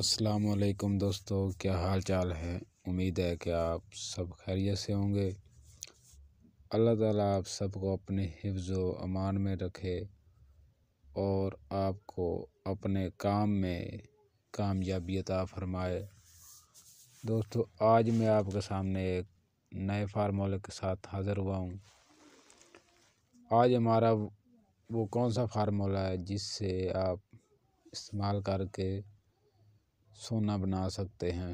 असलकम दोस्तों क्या हाल चाल है उम्मीद है कि आप सब खैरियत से होंगे अल्लाह ताला आप सबको अपने हिफ्ज़ अमान में रखे और आपको अपने काम में कामयाबी अता फरमाए दोस्तों आज मैं आपके सामने एक नए फार्मूले के साथ हाज़र हुआ हूँ आज हमारा वो कौन सा फार्मूला है जिससे आप इस्तेमाल करके सोना बना सकते हैं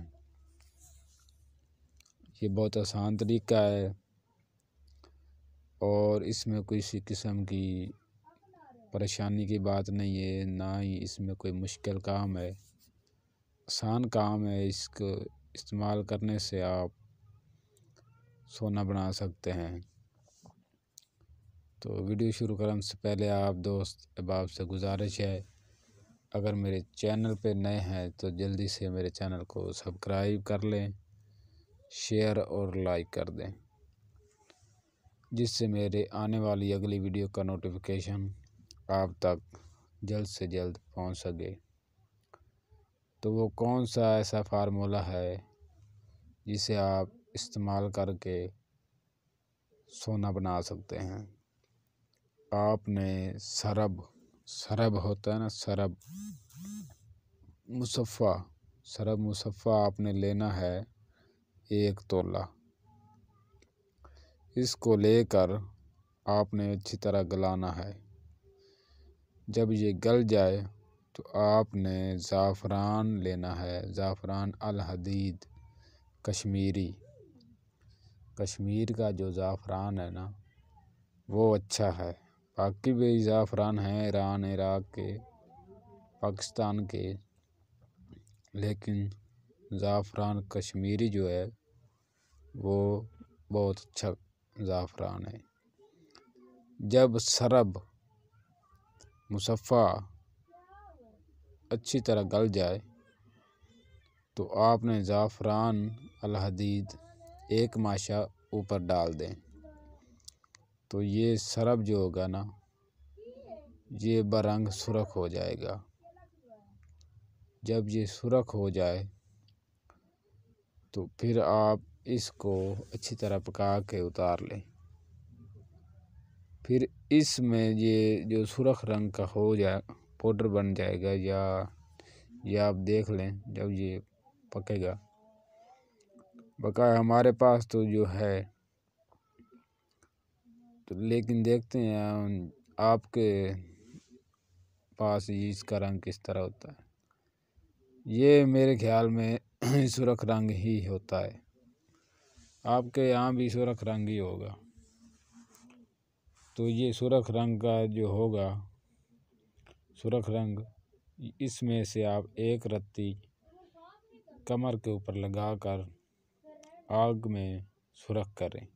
ये बहुत आसान तरीका है और इसमें किसी किस्म की परेशानी की बात नहीं है ना ही इसमें कोई मुश्किल काम है आसान काम है इसको इस्तेमाल करने से आप सोना बना सकते हैं तो वीडियो शुरू करने से पहले आप दोस्त अहबाब से गुजारिश है अगर मेरे चैनल पे नए हैं तो जल्दी से मेरे चैनल को सब्सक्राइब कर लें शेयर और लाइक कर दें जिससे मेरे आने वाली अगली वीडियो का नोटिफिकेशन आप तक जल्द से जल्द पहुंच सके तो वो कौन सा ऐसा फार्मूला है जिसे आप इस्तेमाल करके सोना बना सकते हैं आपने सरब सरब होता है ना सरब मुसफ़ा सरब मुसफ़ा आपने लेना है एक तोला इसको लेकर आपने अच्छी तरह गलाना है जब ये गल जाए तो आपने ज़ाफ़रान लेना है ज़ाफ़रान अलहदीद कश्मीरी कश्मीर का जो ज़ाफ़रान है ना वो अच्छा है बाकी भी ज़ाफ़रान हैं ईरान इराक़ के पाकिस्तान के लेकिन ज़ाफ़रान कश्मीरी जो है वो बहुत अच्छा ज़ाफ़रान है जब सरब मुसफ़ा अच्छी तरह गल जाए तो आपने ज़ाफ़रान अलहदीद एक माशा ऊपर डाल दें तो ये सरब जो होगा ना ये बरंग सुरख हो जाएगा जब ये सुरख हो जाए तो फिर आप इसको अच्छी तरह पका के उतार लें फिर इसमें ये जो सुरख रंग का हो जाए पाउडर बन जाएगा या ये आप देख लें जब ये पकेगा बकाया हमारे पास तो जो है तो लेकिन देखते हैं आपके पास इसका रंग किस तरह होता है ये मेरे ख्याल में सुरख रंग ही होता है आपके यहाँ भी सुरख रंग ही होगा तो ये सुरख रंग का जो होगा सुरख रंग इसमें से आप एक रत्ती कमर के ऊपर लगा कर आग में सुरख करें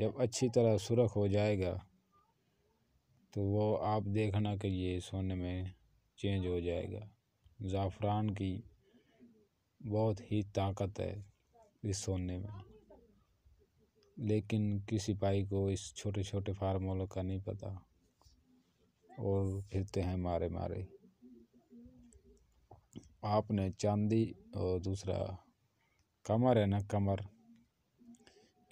जब अच्छी तरह सुरख हो जाएगा तो वो आप देखना कि ये सोने में चेंज हो जाएगा ज़ाफ़रान की बहुत ही ताकत है इस सोने में लेकिन किसी पाई को इस छोटे छोटे फार्मूलों का नहीं पता और फिरते हैं मारे मारे आपने चांदी और दूसरा कमर है ना कमर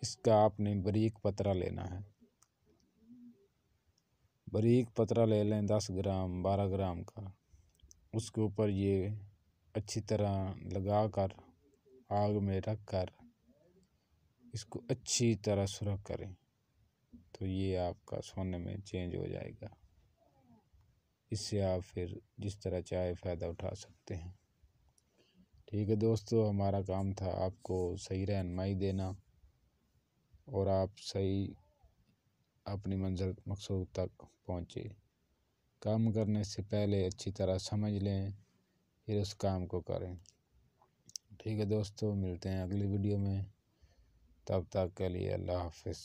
इसका आपने बरीक पतरा लेना है बरीक पतरा ले लें दस ग्राम बारह ग्राम का उसके ऊपर ये अच्छी तरह लगा कर आग में रख कर इसको अच्छी तरह सुरख करें तो ये आपका सोने में चेंज हो जाएगा इससे आप फिर जिस तरह चाहे फ़ायदा उठा सकते हैं ठीक है दोस्तों हमारा काम था आपको सही रहनमाई देना और आप सही अपनी मंजिल मकसूद तक पहुँचे काम करने से पहले अच्छी तरह समझ लें फिर उस काम को करें ठीक है दोस्तों मिलते हैं अगली वीडियो में तब तक के लिए अल्लाह हाफिज़